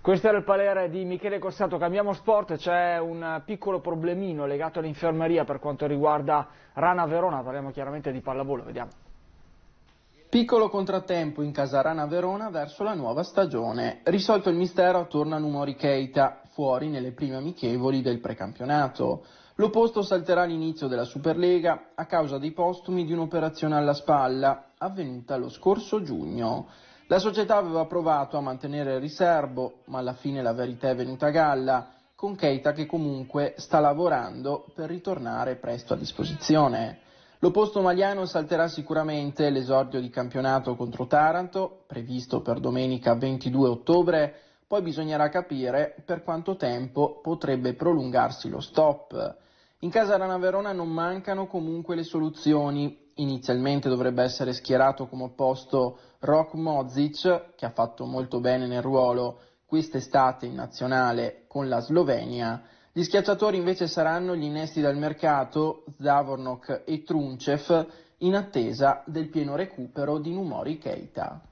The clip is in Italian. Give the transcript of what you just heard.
Questo era il parere di Michele Cossato. Cambiamo sport, c'è un piccolo problemino legato all'infermeria per quanto riguarda Rana Verona, parliamo chiaramente di pallavolo, vediamo. Piccolo contrattempo in casa Rana Verona verso la nuova stagione. Risolto il mistero attorno a Numori Keita, fuori nelle prime amichevoli del precampionato. L'opposto salterà all'inizio della Superlega a causa dei postumi di un'operazione alla spalla avvenuta lo scorso giugno. La società aveva provato a mantenere il riservo, ma alla fine la verità è venuta a galla, con Keita che comunque sta lavorando per ritornare presto a disposizione. L'opposto maliano salterà sicuramente l'esordio di campionato contro Taranto, previsto per domenica 22 ottobre, poi bisognerà capire per quanto tempo potrebbe prolungarsi lo stop. In casa Rana Verona non mancano comunque le soluzioni. Inizialmente dovrebbe essere schierato come opposto Rock Mozic, che ha fatto molto bene nel ruolo quest'estate in nazionale con la Slovenia. Gli schiacciatori invece saranno gli innesti dal mercato Zavornok e Truncev in attesa del pieno recupero di Numori Keita.